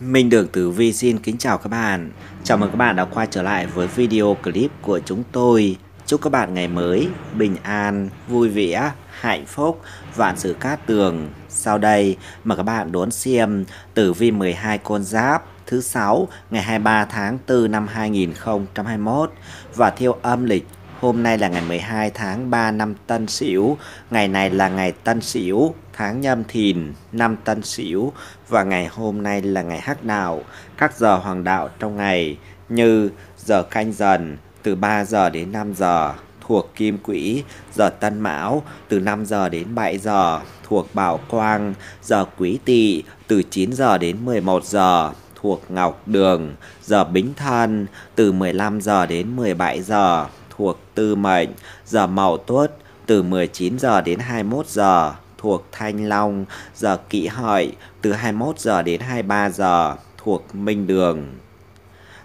Minh Đường Tử Vi xin kính chào các bạn. Chào mừng các bạn đã quay trở lại với video clip của chúng tôi. Chúc các bạn ngày mới bình an, vui vẻ, hạnh phúc, vạn sự cát tường. Sau đây mời các bạn đón xem Tử Vi 12 con giáp thứ 6 ngày 23 tháng 4 năm 2021 và theo âm lịch Hôm nay là ngày 12 tháng 3 năm Tân Sửu, ngày này là ngày Tân Sửu tháng nhâm thìn, năm tân sửu và ngày hôm nay là ngày hắc đạo, các giờ hoàng đạo trong ngày như giờ canh dần từ 3 giờ đến 5 giờ thuộc kim quỹ, giờ tân mão từ 5 giờ đến 7 giờ thuộc bảo quang, giờ quý tỵ từ 9 giờ đến 11 giờ thuộc ngọc đường, giờ bính thân từ 15 giờ đến 17 giờ thuộc tư mệnh, giờ mậu tuất từ 19 giờ đến 21 giờ thuộc Thanh Long, giờ kỵ Hợi từ 21 giờ đến 23 giờ thuộc Minh Đường.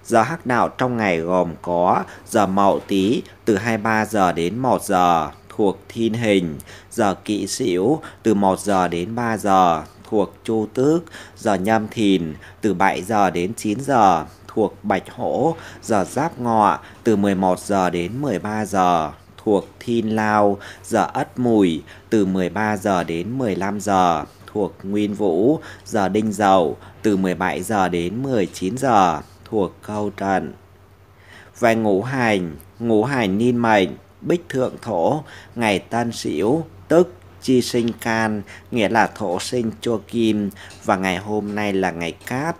Giờ hắc đạo trong ngày gồm có giờ Mậu Tý từ 23 giờ đến 1 giờ thuộc Thiên Hình, giờ Kỵ Sửu từ 1 giờ đến 3 giờ thuộc Chu Tước, giờ Nhâm Thìn từ 7 giờ đến 9 giờ thuộc Bạch Hổ, giờ Giáp Ngọ từ 11 giờ đến 13 giờ thuộc Thin Lao, giờ Ất Mùi từ 13 giờ đến 15 giờ thuộc Nguyên Vũ, giờ Đinh Dậu từ 17 giờ đến 19 giờ thuộc Câu Trận. Về ngũ hành, ngũ hành niên mệnh, bích thượng thổ, ngày tân sửu tức chi sinh can, nghĩa là thổ sinh cho kim, và ngày hôm nay là ngày cát.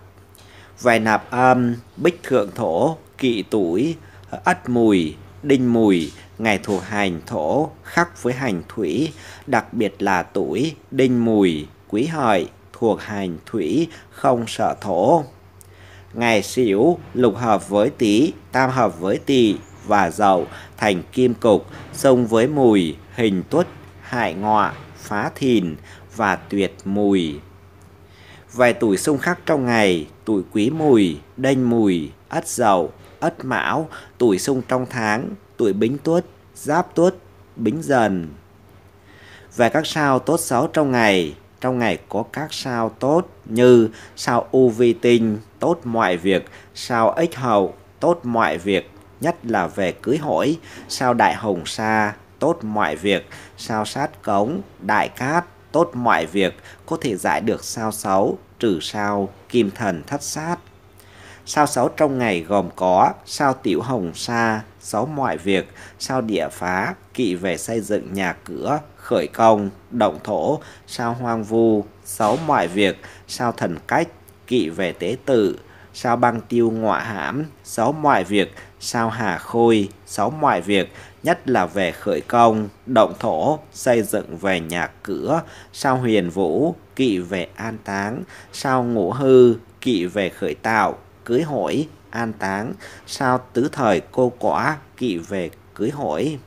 Về nạp âm, bích thượng thổ, kỵ tuổi, ất mùi, đinh mùi, ngày thuộc hành thổ khắc với hành thủy, đặc biệt là tuổi đinh mùi, quý hợi thuộc hành thủy không sợ thổ. Ngày xỉu lục hợp với tý, tam hợp với tỵ và dậu thành kim cục, xông với mùi, hình tuất, hại ngọa, phá thìn và tuyệt mùi. Vài tuổi xung khắc trong ngày, tuổi quý mùi, đinh mùi, ất dậu, Ất Mão, tuổi xung trong tháng, tuổi Bính Tuất, Giáp Tuất, Bính Dần. Về các sao tốt xấu trong ngày, trong ngày có các sao tốt như sao U Vi Tinh, tốt mọi việc, sao Ích Hậu, tốt mọi việc, nhất là về cưới hỏi, sao Đại Hồng Sa, tốt mọi việc, sao Sát Cống, Đại Cát, tốt mọi việc, có thể giải được sao xấu, trừ sao Kim Thần Thất Sát, Sao sáu trong ngày gồm có sao tiểu hồng sa, sáu mọi việc, sao địa phá, kỵ về xây dựng nhà cửa, khởi công, động thổ, sao hoang vu, sáu mọi việc, sao thần cách, kỵ về tế tự, sao băng tiêu ngọa hãm, sáu mọi việc, sao hà khôi, sáu mọi việc, nhất là về khởi công, động thổ, xây dựng về nhà cửa, sao huyền vũ, kỵ về an táng, sao ngũ hư, kỵ về khởi tạo, cưới hỏi, an táng, sao tứ thời cô quả kỵ về cưới hỏi.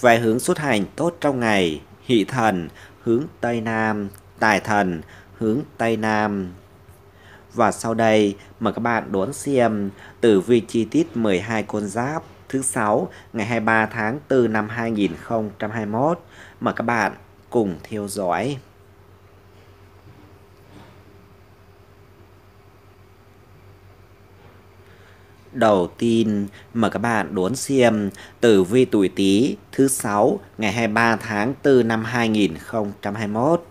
vài hướng xuất hành tốt trong ngày, hỷ thần hướng Tây Nam, tài thần hướng Tây Nam. Và sau đây, mời các bạn đón xem tử vi chi tiết 12 con giáp thứ sáu ngày 23 tháng 4 năm 2021. Mời các bạn cùng theo dõi. đầu tiên mời các bạn đón xem tử vi tuổi Tý thứ sáu ngày 23 tháng 4 năm 2021.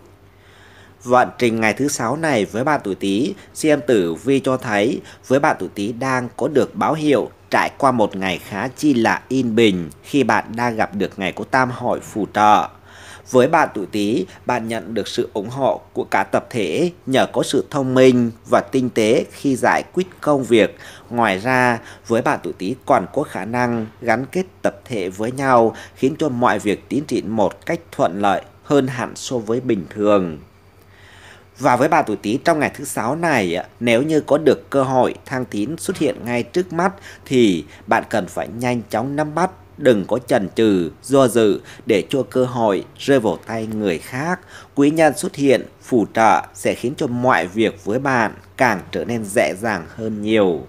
Vận trình ngày thứ sáu này với bạn tuổi Tý, xem tử vi cho thấy với bạn tuổi Tý đang có được báo hiệu trải qua một ngày khá chi là yên bình khi bạn đang gặp được ngày có tam hội phù trợ. Với bạn tuổi Tý, bạn nhận được sự ủng hộ của cả tập thể nhờ có sự thông minh và tinh tế khi giải quyết công việc. Ngoài ra, với bạn tuổi Tý còn có khả năng gắn kết tập thể với nhau khiến cho mọi việc tiến triển một cách thuận lợi hơn hẳn so với bình thường. Và với bà tuổi Tý trong ngày thứ sáu này, nếu như có được cơ hội thăng tín xuất hiện ngay trước mắt thì bạn cần phải nhanh chóng nắm bắt đừng có chần chừ, do dự để cho cơ hội rơi vào tay người khác. Quý nhân xuất hiện, phù trợ sẽ khiến cho mọi việc với bạn càng trở nên dễ dàng hơn nhiều.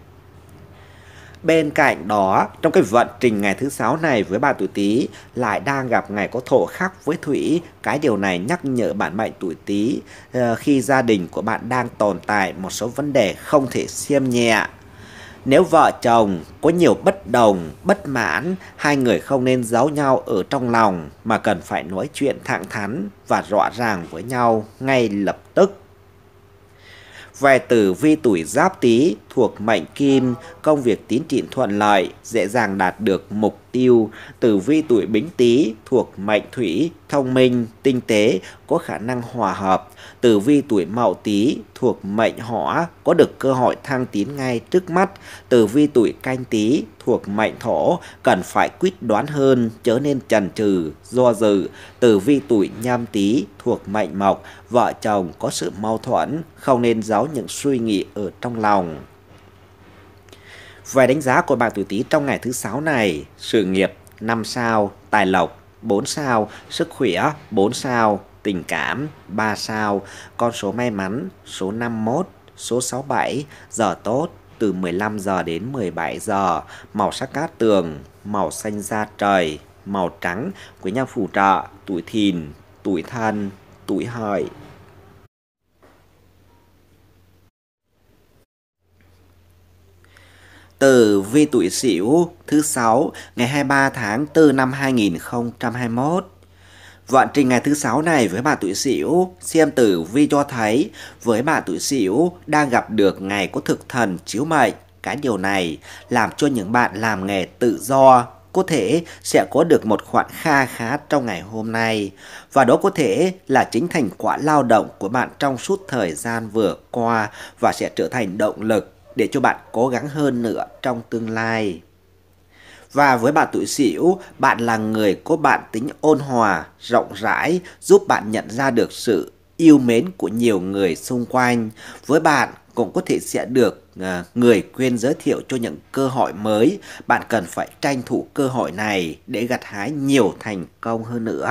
Bên cạnh đó, trong cái vận trình ngày thứ sáu này với bạn tuổi Tý lại đang gặp ngày có thổ khắc với Thủy. Cái điều này nhắc nhở bạn mệnh tuổi Tý ờ, khi gia đình của bạn đang tồn tại một số vấn đề không thể xiêm nhẹ. Nếu vợ chồng có nhiều bất đồng, bất mãn, hai người không nên giấu nhau ở trong lòng mà cần phải nói chuyện thẳng thắn và rõ ràng với nhau ngay lập tức. Về tử vi tuổi giáp tý thuộc mệnh Kim, công việc tiến triển thuận lợi, dễ dàng đạt được mục tiêu. Tử vi tuổi Bính Tý thuộc mệnh Thủy, thông minh, tinh tế, có khả năng hòa hợp. Tử vi tuổi Mậu Tý thuộc Mệnh Hỏa, có được cơ hội thăng tiến ngay trước mắt. Tử vi tuổi Canh Tý thuộc Mệnh Thổ, cần phải quyết đoán hơn, chớ nên chần chừ, do dự. Tử vi tuổi Nhâm Tý thuộc Mệnh Mộc, vợ chồng có sự mâu thuẫn, không nên giấu những suy nghĩ ở trong lòng. Về đánh giá của bạn tuổi Tý trong ngày thứ sáu này, sự nghiệp 5 sao, tài lộc 4 sao, sức khỏe 4 sao, tình cảm 3 sao, con số may mắn số 51, số 67, giờ tốt từ 15 giờ đến 17 giờ, màu sắc cát tường, màu xanh da trời, màu trắng, quý nhân phù trợ, tuổi thìn, tuổi thân, tuổi hợi. tử vi tuổi Sửu thứ sáu ngày 23 tháng 4 năm 2021. Vận trình ngày thứ sáu này với bạn tuổi Sửu, xem tử vi cho thấy với bạn tuổi Sửu đang gặp được ngày có thực thần chiếu mệnh. Cái điều này làm cho những bạn làm nghề tự do có thể sẽ có được một khoản kha khá trong ngày hôm nay và đó có thể là chính thành quả lao động của bạn trong suốt thời gian vừa qua và sẽ trở thành động lực để cho bạn cố gắng hơn nữa trong tương lai. Và với bạn tuổi Sửu, bạn là người có bản tính ôn hòa, rộng rãi, giúp bạn nhận ra được sự yêu mến của nhiều người xung quanh. Với bạn cũng có thể sẽ được à, người quên giới thiệu cho những cơ hội mới. Bạn cần phải tranh thủ cơ hội này để gặt hái nhiều thành công hơn nữa.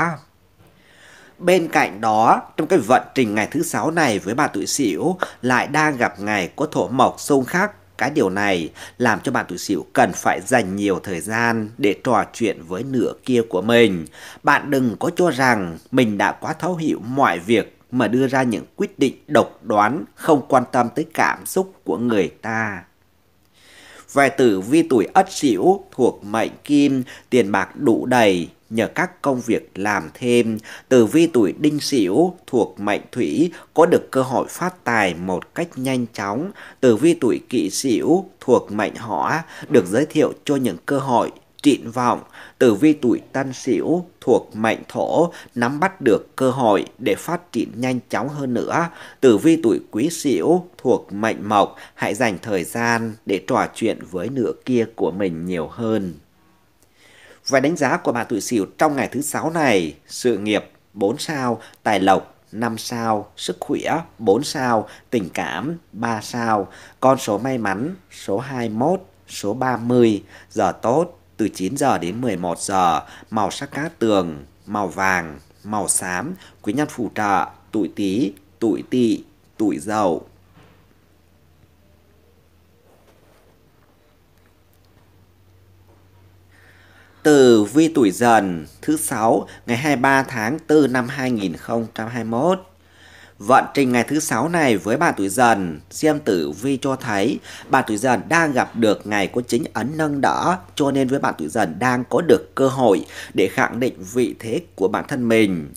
Bên cạnh đó, trong cái vận trình ngày thứ sáu này với bà tuổi Sửu lại đang gặp ngày có thổ mộc xung khắc cái điều này làm cho bạn tuổi sửu cần phải dành nhiều thời gian để trò chuyện với nửa kia của mình. Bạn đừng có cho rằng mình đã quá thấu hiểu mọi việc mà đưa ra những quyết định độc đoán không quan tâm tới cảm xúc của người ta. Về tử vi tuổi ất sửu thuộc mệnh kim, tiền bạc đủ đầy, nhờ các công việc làm thêm, từ vi tuổi đinh sửu thuộc mệnh thủy có được cơ hội phát tài một cách nhanh chóng, từ vi tuổi kỷ sửu thuộc mệnh hỏa được giới thiệu cho những cơ hội trịn vọng, tử vi tuổi tân sửu thuộc mệnh thổ nắm bắt được cơ hội để phát triển nhanh chóng hơn nữa. Tử vi tuổi quý sửu thuộc mệnh mộc hãy dành thời gian để trò chuyện với nửa kia của mình nhiều hơn. Và đánh giá của bà tuổi sửu trong ngày thứ sáu này, sự nghiệp 4 sao, tài lộc 5 sao, sức khỏe 4 sao, tình cảm 3 sao, con số may mắn số 21, số 30, giờ tốt từ 9 giờ đến 11 giờ, màu sắc cát tường, màu vàng, màu xám, quý nhân phù trợ, tuổi tý tuổi tỵ, tuổi dậu. từ vi tuổi dần thứ 6 ngày 23 tháng 4 năm 2021. Vận trình ngày thứ 6 này với bà tuổi dần, xem tử vi cho thấy bà tuổi dần đang gặp được ngày có chính ấn nâng đỡ, cho nên với bạn tuổi dần đang có được cơ hội để khẳng định vị thế của bản thân mình.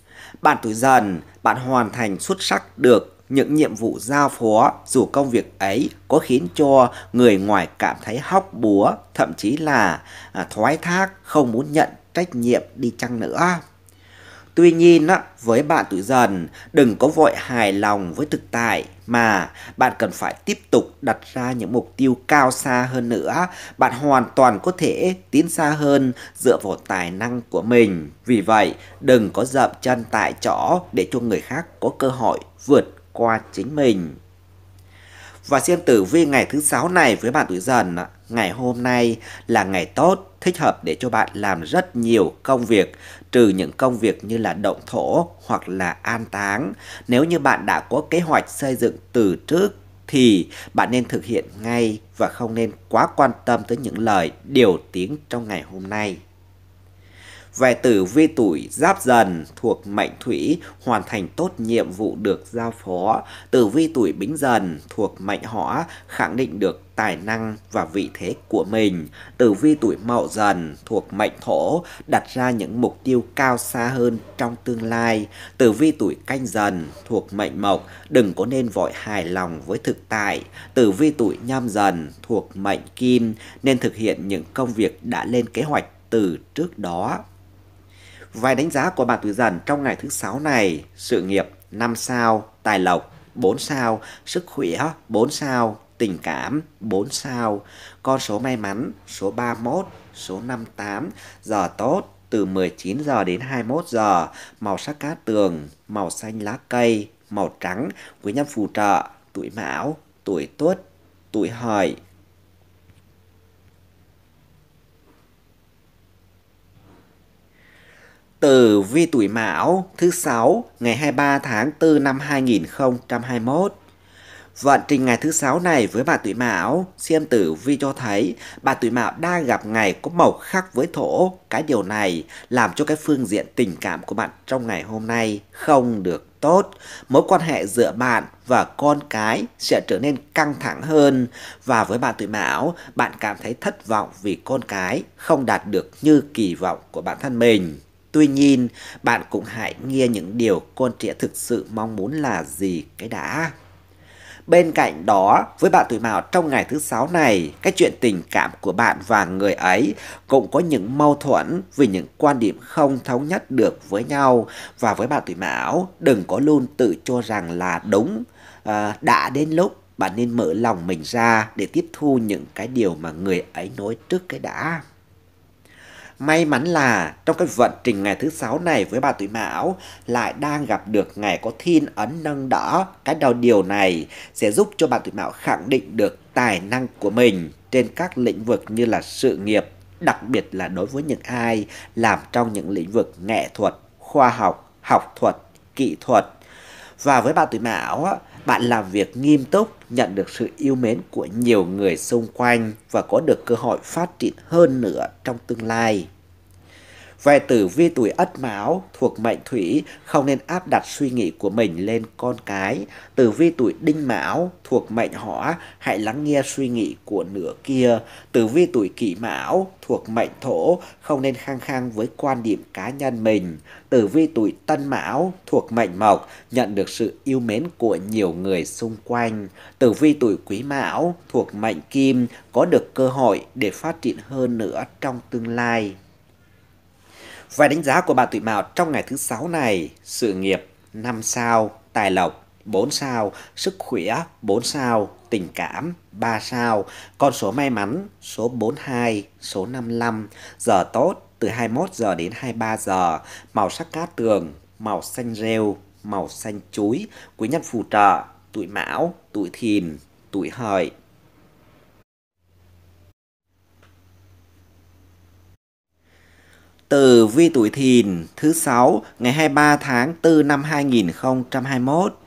Bạn tuổi dần, bạn hoàn thành xuất sắc được những nhiệm vụ giao phó dù công việc ấy có khiến cho người ngoài cảm thấy hóc búa, thậm chí là à, thoái thác, không muốn nhận trách nhiệm đi chăng nữa. Tuy nhiên, với bạn tuổi dần, đừng có vội hài lòng với thực tại mà bạn cần phải tiếp tục đặt ra những mục tiêu cao xa hơn nữa. Bạn hoàn toàn có thể tiến xa hơn dựa vào tài năng của mình. Vì vậy, đừng có dậm chân tại chỗ để cho người khác có cơ hội vượt qua chính mình. Và xem tử vi ngày thứ sáu này với bạn tuổi dần, ngày hôm nay là ngày tốt, thích hợp để cho bạn làm rất nhiều công việc, trừ những công việc như là động thổ hoặc là an táng. Nếu như bạn đã có kế hoạch xây dựng từ trước thì bạn nên thực hiện ngay và không nên quá quan tâm tới những lời điều tiếng trong ngày hôm nay về tử vi tuổi giáp dần thuộc mệnh thủy hoàn thành tốt nhiệm vụ được giao phó. Tử vi tuổi bính dần thuộc mệnh hỏa khẳng định được tài năng và vị thế của mình. Tử vi tuổi mậu dần thuộc mệnh thổ đặt ra những mục tiêu cao xa hơn trong tương lai. Tử vi tuổi canh dần thuộc mệnh mộc đừng có nên vội hài lòng với thực tại. Tử vi tuổi nhâm dần thuộc mệnh kim nên thực hiện những công việc đã lên kế hoạch từ trước đó Vài đánh giá của bạn tuổi dần trong ngày thứ sáu này, sự nghiệp 5 sao, tài lộc 4 sao, sức khỏe 4 sao, tình cảm 4 sao, con số may mắn số 31, số 58, giờ tốt từ 19 giờ đến 21 giờ, màu sắc cát tường, màu xanh lá cây, màu trắng, quý nhân phù trợ, tuổi mão, tuổi tuất, tuổi hợi, Tử vi tuổi Mão thứ sáu ngày 23 tháng 4 năm 2021. Vận trình ngày thứ sáu này với bà tuổi Mão, xem tử vi cho thấy bà tuổi Mão đang gặp ngày có màu khác với thổ. Cái điều này làm cho cái phương diện tình cảm của bạn trong ngày hôm nay không được tốt. Mối quan hệ giữa bạn và con cái sẽ trở nên căng thẳng hơn. Và với bạn tuổi Mão, bạn cảm thấy thất vọng vì con cái không đạt được như kỳ vọng của bản thân mình. Tuy nhiên, bạn cũng hãy nghe những điều con trẻ thực sự mong muốn là gì cái đã. Bên cạnh đó, với bạn tuổi mão trong ngày thứ sáu này, cái chuyện tình cảm của bạn và người ấy cũng có những mâu thuẫn vì những quan điểm không thống nhất được với nhau. Và với bạn tuổi mão, đừng có luôn tự cho rằng là đúng. À, đã đến lúc bạn nên mở lòng mình ra để tiếp thu những cái điều mà người ấy nói trước cái đã. May mắn là trong cái vận trình ngày thứ sáu này với bà tuổi Mão lại đang gặp được ngày có thiên ấn nâng đỡ. Cái đầu điều này sẽ giúp cho bà tuổi Mão khẳng định được tài năng của mình trên các lĩnh vực như là sự nghiệp, đặc biệt là đối với những ai làm trong những lĩnh vực nghệ thuật, khoa học, học thuật, kỹ thuật. Và với bà tuổi Mão á bạn làm việc nghiêm túc, nhận được sự yêu mến của nhiều người xung quanh và có được cơ hội phát triển hơn nữa trong tương lai. Về tử vi tuổi ất mão thuộc mệnh thủy không nên áp đặt suy nghĩ của mình lên con cái. Tử vi tuổi đinh mão thuộc mệnh hỏa hãy lắng nghe suy nghĩ của nửa kia. Tử vi tuổi kỷ mão thuộc mệnh thổ không nên khăng khăng với quan điểm cá nhân mình. Tử vi tuổi tân mão thuộc mệnh mộc nhận được sự yêu mến của nhiều người xung quanh. Tử vi tuổi quý mão thuộc mệnh kim có được cơ hội để phát triển hơn nữa trong tương lai. Vài đánh giá của bà Tụy Mạo trong ngày thứ sáu này, sự nghiệp 5 sao, tài lộc 4 sao, sức khỏe 4 sao, tình cảm 3 sao, con số may mắn số 42, số 55, giờ tốt từ 21 giờ đến 23 giờ, màu sắc cát tường, màu xanh rêu, màu xanh chuối, quý nhân phù trợ, tuổi mão, tuổi thìn, tuổi hợi. từ vi tuổi thìn thứ 6 ngày 23 tháng 4 năm 2021.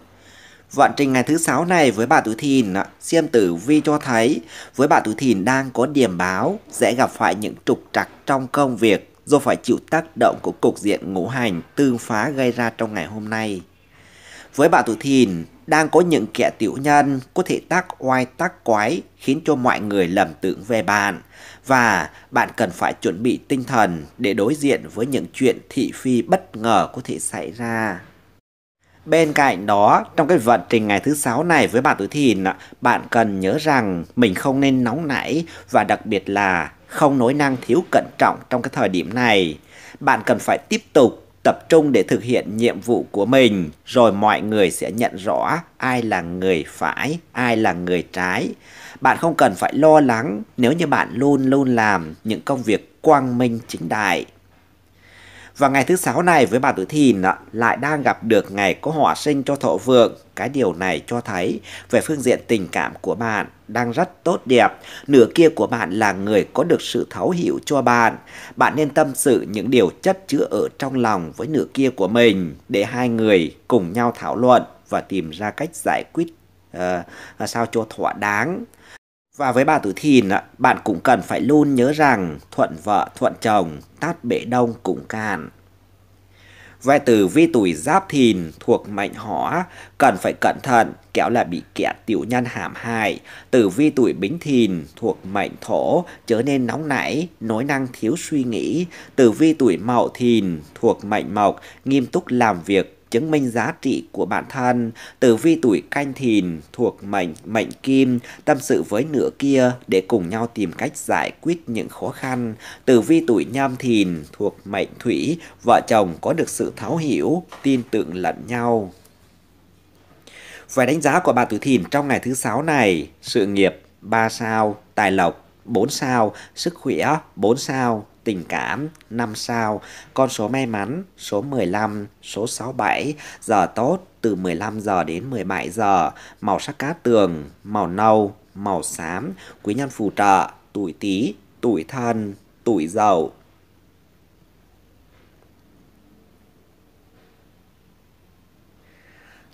Vận trình ngày thứ 6 này với bạn tuổi thìn, xem tử vi cho thấy với bạn tuổi thìn đang có điểm báo sẽ gặp phải những trục trặc trong công việc do phải chịu tác động của cục diện ngũ hành tương phá gây ra trong ngày hôm nay. Với bạn tuổi Thìn, đang có những kẻ tiểu nhân có thể tác oai tác quái khiến cho mọi người lầm tưởng về bạn. Và bạn cần phải chuẩn bị tinh thần để đối diện với những chuyện thị phi bất ngờ có thể xảy ra. Bên cạnh đó, trong cái vận trình ngày thứ sáu này với bạn tuổi thìn, bạn cần nhớ rằng mình không nên nóng nảy và đặc biệt là không nói năng thiếu cẩn trọng trong cái thời điểm này. Bạn cần phải tiếp tục tập trung để thực hiện nhiệm vụ của mình, rồi mọi người sẽ nhận rõ ai là người phải, ai là người trái. Bạn không cần phải lo lắng nếu như bạn luôn luôn làm những công việc quang minh chính đại và ngày thứ sáu này với bà Tử Thìn lại đang gặp được ngày có hỏa sinh cho thọ vượng. Cái điều này cho thấy về phương diện tình cảm của bạn đang rất tốt đẹp. Nửa kia của bạn là người có được sự thấu hiểu cho bạn. Bạn nên tâm sự những điều chất chứa ở trong lòng với nửa kia của mình để hai người cùng nhau thảo luận và tìm ra cách giải quyết uh, sao cho thỏa đáng. Và với bà tuổi Thìn, bạn cũng cần phải luôn nhớ rằng thuận vợ, thuận chồng, tát bể đông cũng cạn. Về từ vi tuổi giáp thìn thuộc mệnh hỏa, cần phải cẩn thận, kéo là bị kẻ tiểu nhân hãm hại. từ vi tuổi bính thìn thuộc mệnh thổ, trở nên nóng nảy, nói năng thiếu suy nghĩ. từ vi tuổi mậu thìn thuộc mệnh mộc, nghiêm túc làm việc, chứng minh giá trị của bản thân. Tử vi tuổi canh thìn thuộc mệnh mệnh kim, tâm sự với nửa kia để cùng nhau tìm cách giải quyết những khó khăn. Tử vi tuổi nhâm thìn thuộc mệnh thủy, vợ chồng có được sự thấu hiểu, tin tưởng lẫn nhau. Về đánh giá của bà tuổi thìn trong ngày thứ sáu này, sự nghiệp 3 sao, tài lộc 4 sao, sức khỏe 4 sao, tình cảm, 5 sao, con số may mắn, số 15, số 67, giờ tốt từ 15 giờ đến 17 giờ, màu sắc cá tường, màu nâu, màu xám, quý nhân phù trợ, tuổi Tý, tuổi Thân, tuổi giàu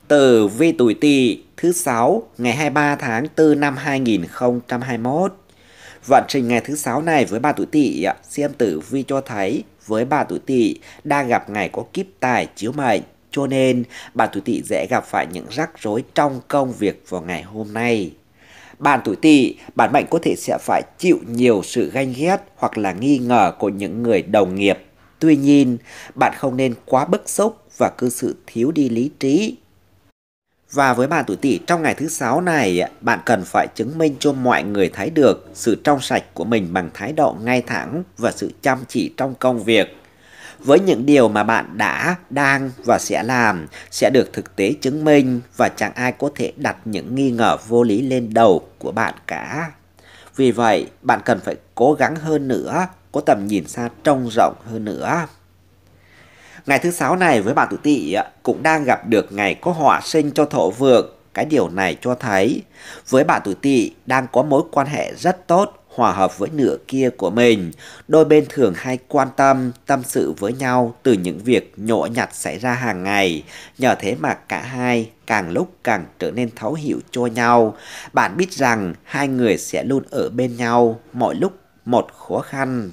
từ vi tuổi Tỵ thứ 6 ngày 23 tháng 4 năm 2021. Vận trình ngày thứ sáu này với bà tuổi tỵ, xem tử vi cho thấy với bà tuổi tỵ đang gặp ngày có kiếp tài chiếu mệnh. Cho nên, bà tuổi tỵ dễ gặp phải những rắc rối trong công việc vào ngày hôm nay. Bạn tuổi tỵ, bản mệnh có thể sẽ phải chịu nhiều sự ganh ghét hoặc là nghi ngờ của những người đồng nghiệp. Tuy nhiên, bạn không nên quá bức xúc và cư xử thiếu đi lý trí và với bạn tuổi Tỵ trong ngày thứ sáu này, bạn cần phải chứng minh cho mọi người thấy được sự trong sạch của mình bằng thái độ ngay thẳng và sự chăm chỉ trong công việc. Với những điều mà bạn đã, đang và sẽ làm sẽ được thực tế chứng minh và chẳng ai có thể đặt những nghi ngờ vô lý lên đầu của bạn cả. Vì vậy, bạn cần phải cố gắng hơn nữa, có tầm nhìn xa trông rộng hơn nữa. Ngày thứ sáu này với bạn tuổi tỵ cũng đang gặp được ngày có họa sinh cho thổ vượng. Cái điều này cho thấy với bạn tuổi tỵ đang có mối quan hệ rất tốt hòa hợp với nửa kia của mình. Đôi bên thường hay quan tâm, tâm sự với nhau từ những việc nhỗ nhặt xảy ra hàng ngày. Nhờ thế mà cả hai càng lúc càng trở nên thấu hiểu cho nhau. Bạn biết rằng hai người sẽ luôn ở bên nhau mọi lúc một khó khăn.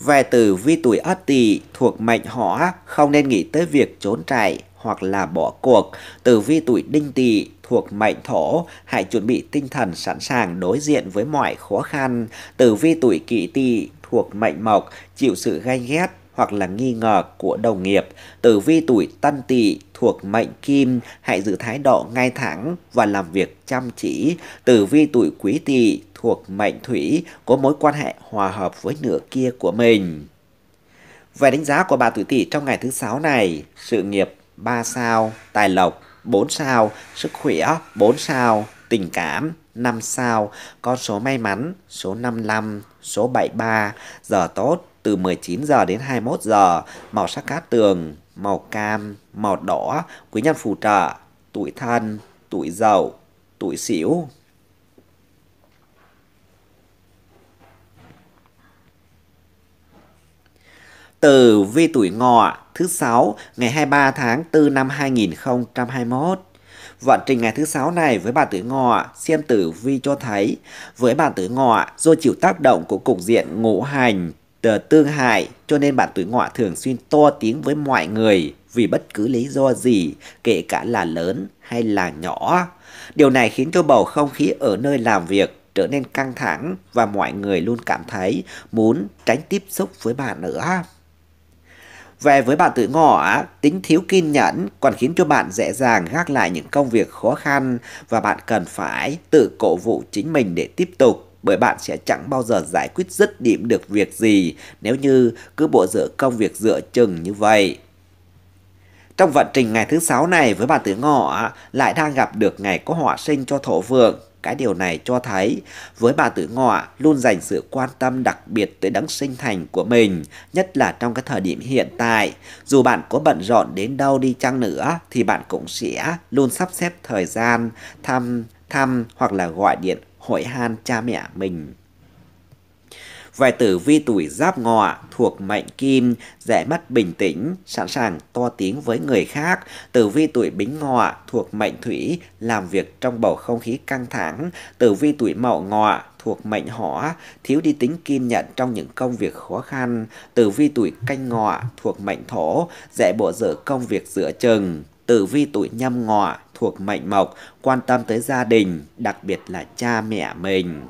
Về từ vi tuổi ất tỵ thuộc mệnh hỏa không nên nghĩ tới việc trốn chạy hoặc là bỏ cuộc. Từ vi tuổi đinh tỵ thuộc mệnh thổ, hãy chuẩn bị tinh thần sẵn sàng đối diện với mọi khó khăn. Từ vi tuổi kỷ tỵ thuộc mệnh mộc, chịu sự ganh ghét hoặc là nghi ngờ của đồng nghiệp. Từ vi tuổi tân tỵ thuộc mệnh kim, hãy giữ thái độ ngay thẳng và làm việc chăm chỉ. Từ vi tuổi quý tỵ thuộc mệnh thủy có mối quan hệ hòa hợp với nửa kia của mình. Về đánh giá của bà tuổi Tỵ trong ngày thứ sáu này, sự nghiệp 3 sao, tài lộc 4 sao, sức khỏe 4 sao, tình cảm 5 sao, con số may mắn số 55, số 73, giờ tốt từ 19 giờ đến 21 giờ, màu sắc cát tường, màu cam, màu đỏ, quý nhân phù trợ, tuổi thân, tuổi dậu, tuổi xỉu, tử vi tuổi ngọ thứ sáu ngày 23 tháng 4 năm 2021. Vận trình ngày thứ sáu này với bà tuổi ngọ, xem tử vi cho thấy với bà tuổi ngọ do chịu tác động của cục diện ngũ hành tờ tương hại cho nên bạn tuổi ngọ thường xuyên to tiếng với mọi người vì bất cứ lý do gì, kể cả là lớn hay là nhỏ. Điều này khiến cho bầu không khí ở nơi làm việc trở nên căng thẳng và mọi người luôn cảm thấy muốn tránh tiếp xúc với bạn nữa. Về với bạn tuổi ngọ tính thiếu kiên nhẫn còn khiến cho bạn dễ dàng gác lại những công việc khó khăn và bạn cần phải tự cổ vũ chính mình để tiếp tục bởi bạn sẽ chẳng bao giờ giải quyết dứt điểm được việc gì nếu như cứ bộ dựa công việc dựa chừng như vậy. Trong vận trình ngày thứ sáu này với bạn tuổi ngọ lại đang gặp được ngày có họa sinh cho thổ vượng cái điều này cho thấy với bà Tử Ngọ luôn dành sự quan tâm đặc biệt tới đấng sinh thành của mình, nhất là trong cái thời điểm hiện tại. Dù bạn có bận rộn đến đâu đi chăng nữa thì bạn cũng sẽ luôn sắp xếp thời gian thăm thăm hoặc là gọi điện hội han cha mẹ mình. Vài tử vi tuổi giáp ngọ thuộc mệnh kim, dễ mất bình tĩnh, sẵn sàng to tiếng với người khác. Tử vi tuổi bính ngọ thuộc mệnh thủy, làm việc trong bầu không khí căng thẳng. Tử vi tuổi mậu ngọ thuộc mệnh hỏa, thiếu đi tính kiên nhẫn trong những công việc khó khăn. Tử vi tuổi canh ngọ thuộc mệnh thổ, dễ bộ dở công việc giữa chừng. Tử vi tuổi nhâm ngọ thuộc mệnh mộc, quan tâm tới gia đình, đặc biệt là cha mẹ mình.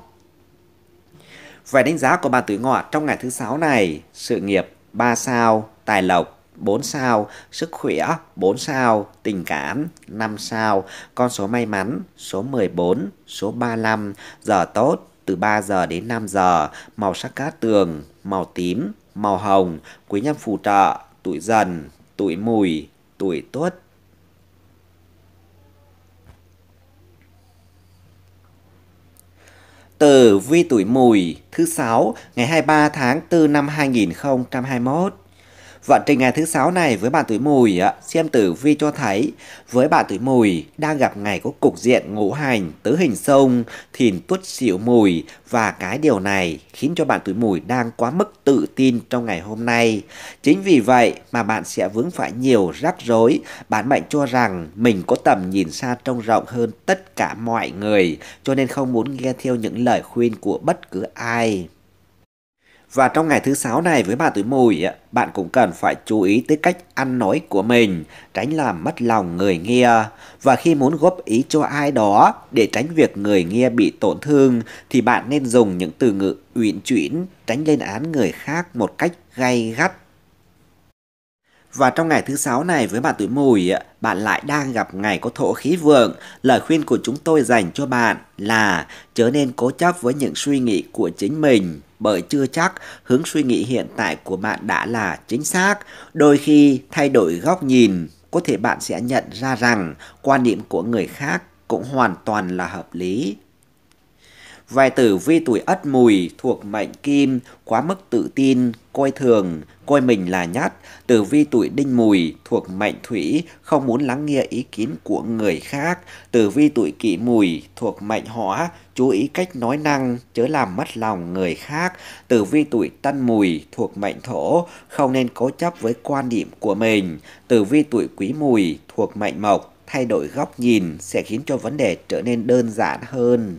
Về đánh giá của bà tuổi ngọ trong ngày thứ sáu này, sự nghiệp 3 sao, tài lộc 4 sao, sức khỏe 4 sao, tình cảm 5 sao, con số may mắn số 14, số 35, giờ tốt từ 3 giờ đến 5 giờ, màu sắc cát tường, màu tím, màu hồng, quý nhân phù trợ, tuổi dần, tuổi mùi, tuổi tuất, tờ Vi Tuổi Mùi thứ sáu ngày 23 tháng 4 năm 2021. Vận trình ngày thứ sáu này với bạn tuổi mùi, xem tử vi cho thấy với bạn tuổi mùi đang gặp ngày có cục diện ngũ hành, tứ hình sông, thìn tuất xỉu mùi và cái điều này khiến cho bạn tuổi mùi đang quá mức tự tin trong ngày hôm nay. Chính vì vậy mà bạn sẽ vướng phải nhiều rắc rối, bạn mệnh cho rằng mình có tầm nhìn xa trông rộng hơn tất cả mọi người cho nên không muốn nghe theo những lời khuyên của bất cứ ai. Và trong ngày thứ sáu này với bà tuổi mùi, bạn cũng cần phải chú ý tới cách ăn nói của mình, tránh làm mất lòng người nghe. Và khi muốn góp ý cho ai đó để tránh việc người nghe bị tổn thương thì bạn nên dùng những từ ngữ uyển chuyển, tránh lên án người khác một cách gay gắt. Và trong ngày thứ sáu này với bạn tuổi mùi, bạn lại đang gặp ngày có thổ khí vượng. Lời khuyên của chúng tôi dành cho bạn là chớ nên cố chấp với những suy nghĩ của chính mình bởi chưa chắc hướng suy nghĩ hiện tại của bạn đã là chính xác. Đôi khi thay đổi góc nhìn, có thể bạn sẽ nhận ra rằng quan điểm của người khác cũng hoàn toàn là hợp lý Vài tử vi tuổi ất mùi thuộc mệnh kim, quá mức tự tin, coi thường, coi mình là nhát. Tử vi tuổi đinh mùi thuộc mệnh thủy, không muốn lắng nghe ý kiến của người khác. Tử vi tuổi kỷ mùi thuộc mệnh hỏa, chú ý cách nói năng, chớ làm mất lòng người khác. Tử vi tuổi tân mùi thuộc mệnh thổ, không nên cố chấp với quan điểm của mình. Tử vi tuổi quý mùi thuộc mệnh mộc, thay đổi góc nhìn sẽ khiến cho vấn đề trở nên đơn giản hơn.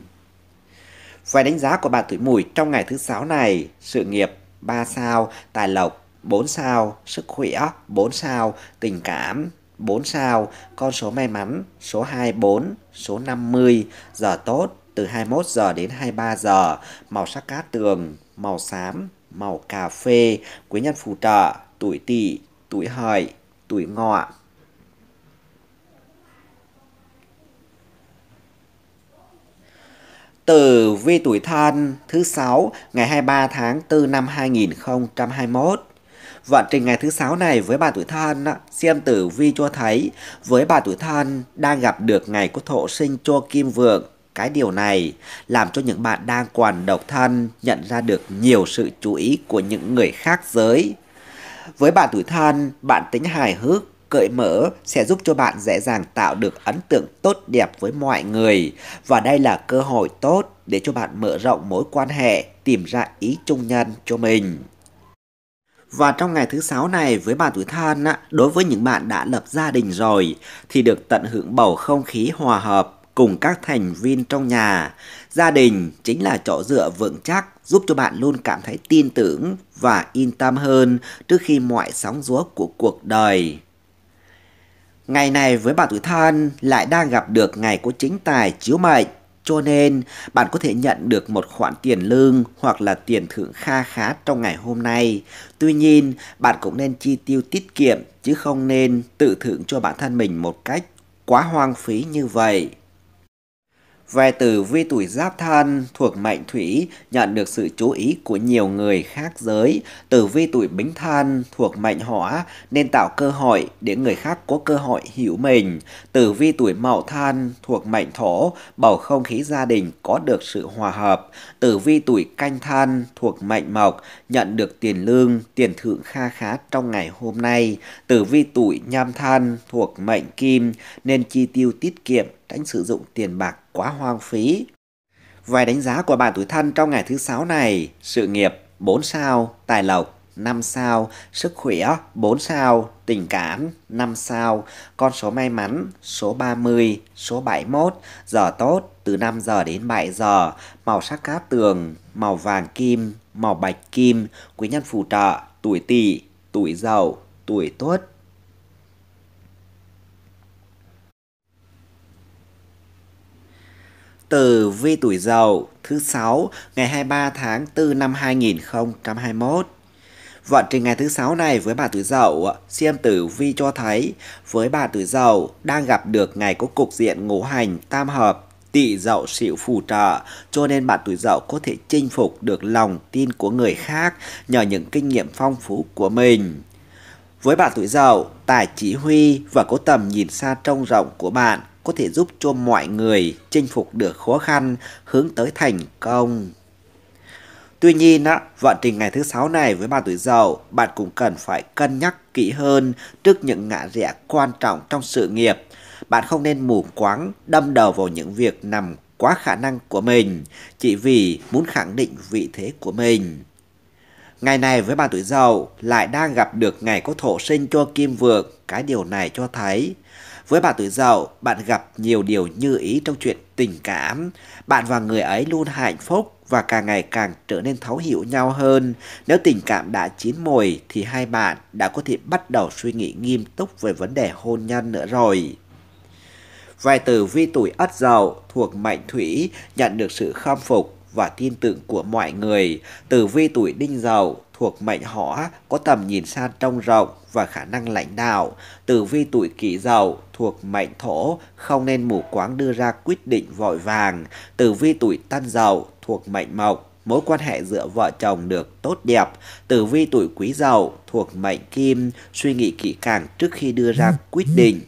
Vài đánh giá của bạn tuổi mùi trong ngày thứ sáu này, sự nghiệp 3 sao, tài lộc 4 sao, sức khỏe 4 sao, tình cảm 4 sao, con số may mắn số 24, số 50, giờ tốt từ 21 giờ đến 23 giờ, màu sắc cát tường, màu xám, màu cà phê, quý nhân phù trợ, tuổi tỵ, tuổi hợi, tuổi ngọ. tử vi tuổi thân thứ sáu ngày 23 tháng 4 năm 2021. Vận trình ngày thứ sáu này với bà tuổi thân, xem tử vi cho thấy với bà tuổi thân đang gặp được ngày của thổ sinh cho kim vượng. Cái điều này làm cho những bạn đang còn độc thân nhận ra được nhiều sự chú ý của những người khác giới. Với bạn tuổi thân, bạn tính hài hước cởi mở sẽ giúp cho bạn dễ dàng tạo được ấn tượng tốt đẹp với mọi người và đây là cơ hội tốt để cho bạn mở rộng mối quan hệ, tìm ra ý chung nhân cho mình. Và trong ngày thứ sáu này với bạn tuổi thân, đối với những bạn đã lập gia đình rồi thì được tận hưởng bầu không khí hòa hợp cùng các thành viên trong nhà. Gia đình chính là chỗ dựa vững chắc giúp cho bạn luôn cảm thấy tin tưởng và yên tâm hơn trước khi mọi sóng gió của cuộc đời. Ngày này với bạn tuổi thân lại đang gặp được ngày của chính tài chiếu mệnh, cho nên bạn có thể nhận được một khoản tiền lương hoặc là tiền thưởng kha khá trong ngày hôm nay. Tuy nhiên, bạn cũng nên chi tiêu tiết kiệm chứ không nên tự thưởng cho bản thân mình một cách quá hoang phí như vậy. Về tử vi tuổi giáp thân thuộc mệnh thủy nhận được sự chú ý của nhiều người khác giới. Tử vi tuổi bính thân thuộc mệnh hỏa nên tạo cơ hội để người khác có cơ hội hiểu mình. Tử vi tuổi mậu thân thuộc mệnh thổ bầu không khí gia đình có được sự hòa hợp. Tử vi tuổi canh thân thuộc mệnh mộc nhận được tiền lương, tiền thưởng kha khá trong ngày hôm nay. Tử vi tuổi nhâm thân thuộc mệnh kim nên chi tiêu tiết kiệm tránh sử dụng tiền bạc quá hoang phí. Vài đánh giá của bạn tuổi thân trong ngày thứ sáu này, sự nghiệp 4 sao, tài lộc 5 sao, sức khỏe 4 sao, tình cảm 5 sao, con số may mắn số 30, số 71, giờ tốt từ 5 giờ đến 7 giờ, màu sắc cát tường, màu vàng kim, màu bạch kim, quý nhân phù trợ, tuổi tỵ, tuổi dậu, tuổi tuất, tử vi tuổi dậu thứ sáu ngày 23 tháng 4 năm 2021. Vận trình ngày thứ sáu này với bà tuổi dậu, xem tử vi cho thấy với bà tuổi dậu đang gặp được ngày có cục diện ngũ hành tam hợp tỵ dậu sửu phù trợ cho nên bạn tuổi dậu có thể chinh phục được lòng tin của người khác nhờ những kinh nghiệm phong phú của mình. Với bạn tuổi dậu, tài chỉ huy và có tầm nhìn xa trông rộng của bạn có thể giúp cho mọi người chinh phục được khó khăn hướng tới thành công. Tuy nhiên, á, vận trình ngày thứ sáu này với bạn tuổi dậu, bạn cũng cần phải cân nhắc kỹ hơn trước những ngã rẽ quan trọng trong sự nghiệp. Bạn không nên mù quáng đâm đầu vào những việc nằm quá khả năng của mình chỉ vì muốn khẳng định vị thế của mình. Ngày này với bạn tuổi dậu lại đang gặp được ngày có thổ sinh cho kim vượng, cái điều này cho thấy với bạn tuổi Dậu, bạn gặp nhiều điều như ý trong chuyện tình cảm. Bạn và người ấy luôn hạnh phúc và càng ngày càng trở nên thấu hiểu nhau hơn. Nếu tình cảm đã chín mồi thì hai bạn đã có thể bắt đầu suy nghĩ nghiêm túc về vấn đề hôn nhân nữa rồi. Vài tử vi tuổi ất dậu thuộc mệnh thủy nhận được sự khâm phục và tin tưởng của mọi người. Tử vi tuổi đinh dậu thuộc mệnh hỏa có tầm nhìn xa trông rộng và khả năng lãnh đạo. Tử vi tuổi kỷ dậu thuộc mệnh thổ không nên mù quáng đưa ra quyết định vội vàng. Tử vi tuổi tân dậu thuộc mệnh mộc mối quan hệ giữa vợ chồng được tốt đẹp. Tử vi tuổi quý dậu thuộc mệnh kim, suy nghĩ kỹ càng trước khi đưa ra quyết định.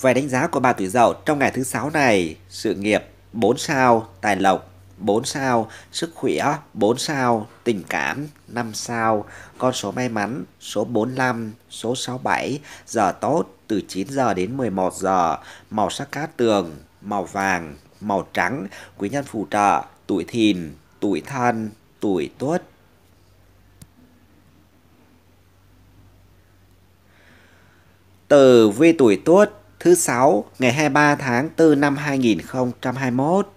Về đánh giá của bà tuổi dậu trong ngày thứ sáu này, sự nghiệp 4 sao, tài lộc 4 sao, sức khỏe 4 sao, tình cảm 5 sao, con số may mắn số 45, số 67, giờ tốt từ 9 giờ đến 11 giờ, màu sắc cát tường, màu vàng, màu trắng, quý nhân phù trợ, tuổi thìn, tuổi thân, tuổi tuất. từ vi tuổi tuất thứ 6 ngày 23 tháng 4 năm 2021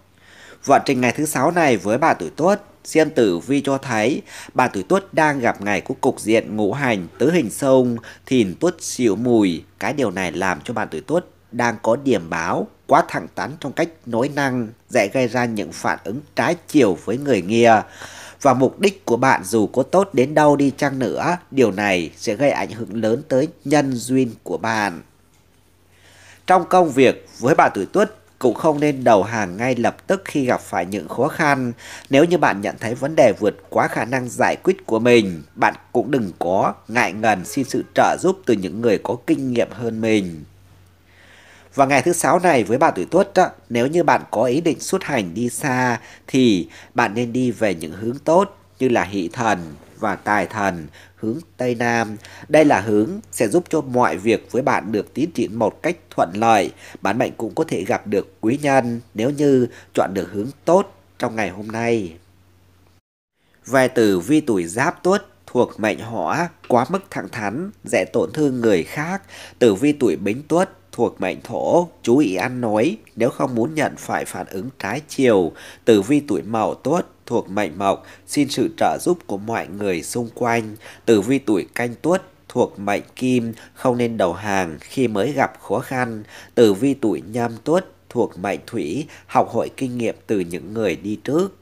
Vận trình ngày thứ sáu này với bà tuổi tuất Diêm tử vi cho thấy bà tuổi tuất đang gặp ngày của cục diện ngũ hành tứ hình sông thìn tuất xỉu mùi. Cái điều này làm cho bạn tuổi tuất đang có điểm báo quá thẳng tắn trong cách nói năng dễ gây ra những phản ứng trái chiều với người nghe. Và mục đích của bạn dù có tốt đến đâu đi chăng nữa, điều này sẽ gây ảnh hưởng lớn tới nhân duyên của bạn. Trong công việc với bà tuổi tuất cũng không nên đầu hàng ngay lập tức khi gặp phải những khó khăn. Nếu như bạn nhận thấy vấn đề vượt quá khả năng giải quyết của mình, bạn cũng đừng có ngại ngần xin sự trợ giúp từ những người có kinh nghiệm hơn mình. Và ngày thứ sáu này với bạn tuổi tuất nếu như bạn có ý định xuất hành đi xa thì bạn nên đi về những hướng tốt như là hỷ thần và tài thần hướng Tây Nam. Đây là hướng sẽ giúp cho mọi việc với bạn được tiến triển một cách thuận lợi. Bạn mệnh cũng có thể gặp được quý nhân nếu như chọn được hướng tốt trong ngày hôm nay. Về tử vi tuổi giáp tuất thuộc mệnh hỏa quá mức thẳng thắn dễ tổn thương người khác tử vi tuổi bính tuất thuộc mệnh thổ chú ý ăn nói nếu không muốn nhận phải phản ứng trái chiều tử vi tuổi mậu tuất thuộc mệnh mộc, xin sự trợ giúp của mọi người xung quanh. Tử vi tuổi canh tuất thuộc mệnh kim, không nên đầu hàng khi mới gặp khó khăn. Tử vi tuổi nhâm tuất thuộc mệnh thủy, học hỏi kinh nghiệm từ những người đi trước.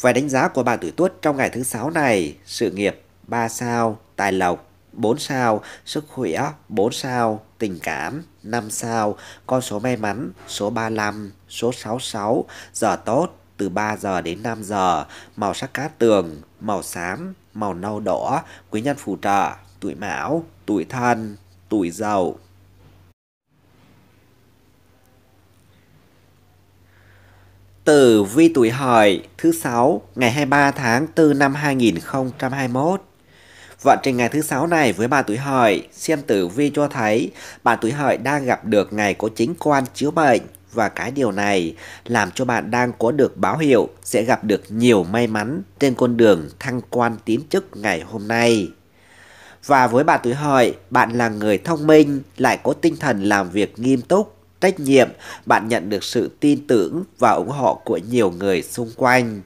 Về đánh giá của bạn tuổi tuất trong ngày thứ sáu này, sự nghiệp 3 sao, tài lộc 4 sao, sức khỏe 4 sao, tình cảm 5 sao, con số may mắn số 35, số 66, giờ tốt từ 3 giờ đến 5 giờ, màu sắc cát tường, màu xám, màu nâu đỏ, quý nhân phù trợ, tuổi mão, tuổi thân, tuổi dậu. Tử vi tuổi hợi thứ 6 ngày 23 tháng 4 năm 2021. Vận trình ngày thứ sáu này với bà tuổi hợi, xem tử vi cho thấy bà tuổi hợi đang gặp được ngày có chính quan chiếu mệnh và cái điều này làm cho bạn đang có được báo hiệu sẽ gặp được nhiều may mắn trên con đường thăng quan tiến chức ngày hôm nay. Và với bạn tuổi hợi, bạn là người thông minh, lại có tinh thần làm việc nghiêm túc, trách nhiệm, bạn nhận được sự tin tưởng và ủng hộ của nhiều người xung quanh.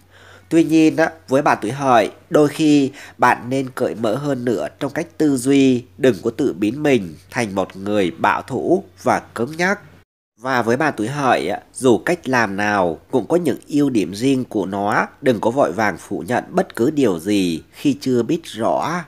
Tuy nhiên, với bạn tuổi hợi, đôi khi bạn nên cởi mở hơn nữa trong cách tư duy, đừng có tự biến mình thành một người bạo thủ và cứng nhắc và với bà tuổi hợi, dù cách làm nào cũng có những ưu điểm riêng của nó, đừng có vội vàng phủ nhận bất cứ điều gì khi chưa biết rõ.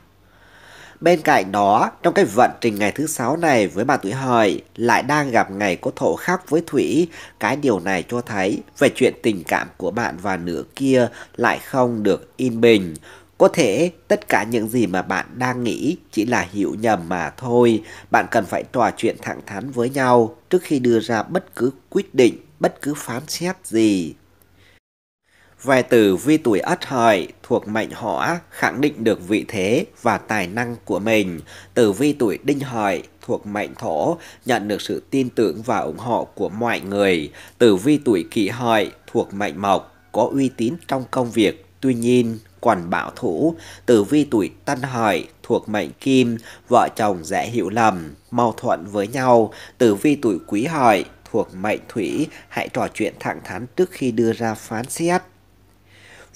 Bên cạnh đó, trong cái vận trình ngày thứ sáu này với bà tuổi hợi lại đang gặp ngày có thổ khắc với thủy, cái điều này cho thấy về chuyện tình cảm của bạn và nửa kia lại không được yên bình. Có thể tất cả những gì mà bạn đang nghĩ chỉ là hiểu nhầm mà thôi. Bạn cần phải trò chuyện thẳng thắn với nhau trước khi đưa ra bất cứ quyết định, bất cứ phán xét gì. Vài từ vi tuổi ất hợi thuộc mệnh hỏa khẳng định được vị thế và tài năng của mình. Từ vi tuổi đinh hợi thuộc mệnh thổ nhận được sự tin tưởng và ủng hộ của mọi người. Từ vi tuổi kỷ hợi thuộc mệnh mộc có uy tín trong công việc. Tuy nhiên, quản bảo thủ, tử vi tuổi tân hợi thuộc mệnh kim, vợ chồng dễ hiểu lầm, mâu thuẫn với nhau, tử vi tuổi quý hợi thuộc mệnh thủy, hãy trò chuyện thẳng thắn trước khi đưa ra phán xét.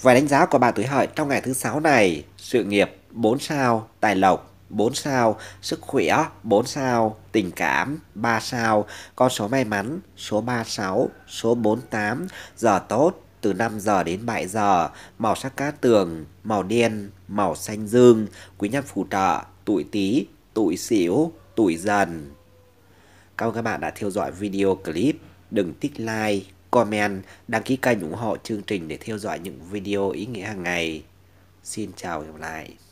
Vài đánh giá của bạn tuổi hợi trong ngày thứ sáu này, sự nghiệp 4 sao, tài lộc 4 sao, sức khỏe 4 sao, tình cảm 3 sao, con số may mắn số 36, số 48, giờ tốt từ 5 giờ đến 7 giờ, màu sắc cát tường, màu đen, màu xanh dương, quý nhân phù trợ, tuổi tí, tuổi xỉu, tuổi dần. Cảm ơn các bạn đã theo dõi video clip. Đừng tích like, comment, đăng ký kênh ủng hộ chương trình để theo dõi những video ý nghĩa hàng ngày. Xin chào và hẹn gặp lại.